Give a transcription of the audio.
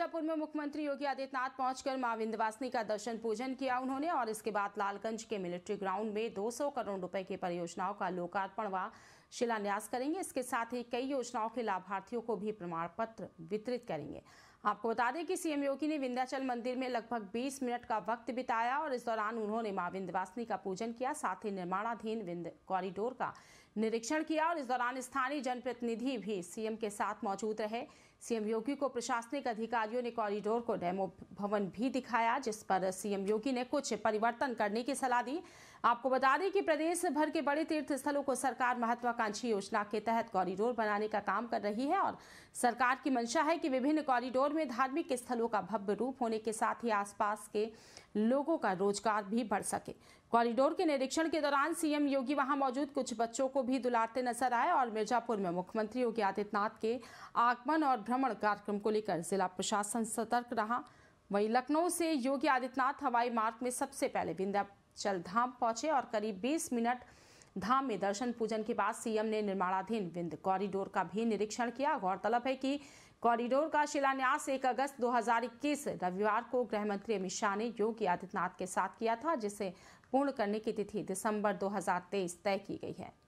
शाहपुर में मुख्यमंत्री योगी आदित्यनाथ पहुंचकर मां विंध्यवासिनी का दर्शन पूजन किया उन्होंने और इसके बाद लालगंज के मिलिट्री ग्राउंड में 200 करोड़ रुपए की परियोजनाओं का लोकार्पण व शिलान्यास करेंगे इसके साथ ही कई योजनाओं के लाभार्थियों को भी प्रमाण पत्र वितरित करेंगे आपको बता दें कि सीएम योगी ने विंध्याचल मंदिर में लगभग 20 मिनट का वक्त बिताया और इस दौरान उन्होंने मां विंध्यवासिनी का पूजन किया साथ ही निर्माणाधीन विंध्य कॉरिडोर का निरीक्षण किया और इस दौरान स्थानीय जनप्रतिनिधि भी सीएम के साथ मौजूद रहे सीएम योगी को प्रशासनिक अधिकारियों ने कॉरिडोर को डेमो भवन भी दिखाया जिस पर सीएम योगी ने कुछ परिवर्तन करने की सलाह दी आपको बता दें कि प्रदेश भर के बड़े तीर्थ स्थलों को सरकार महत्वाकांक्षी योजना के तहत कॉरिडोर बनाने का काम कर रही है और सरकार की मंशा है कि विभिन्न कॉरिडोर में धार्मिक स्थलों का भव्य रूप होने के साथ ही आसपास के लोगों का रोजगार भी बढ़ सके कॉरिडोर के निरीक्षण के दौरान सीएम योगी वहां मौजूद कुछ बच्चों को भी दुलारते नजर आए और मिर्जापुर में मुख्यमंत्री योगी आदित्यनाथ के आगमन और भ्रमण कार्यक्रम को लेकर जिला प्रशासन सतर्क रहा वहीं लखनऊ से योगी आदित्यनाथ हवाई मार्ग में सबसे पहले विंध्याचल धाम पहुंचे और करीब 20 मिनट धाम में दर्शन पूजन के बाद सीएम ने निर्माणाधीन विंध्य कॉरिडोर का भी निरीक्षण किया गौरतलब है कि कॉरिडोर का शिलान्यास 1 अगस्त 2021 रविवार को गृह मंत्री अमित शाह ने योगी आदित्यनाथ के साथ किया था जिसे पूर्ण करने की तिथि दिसंबर 2023 तय की गई है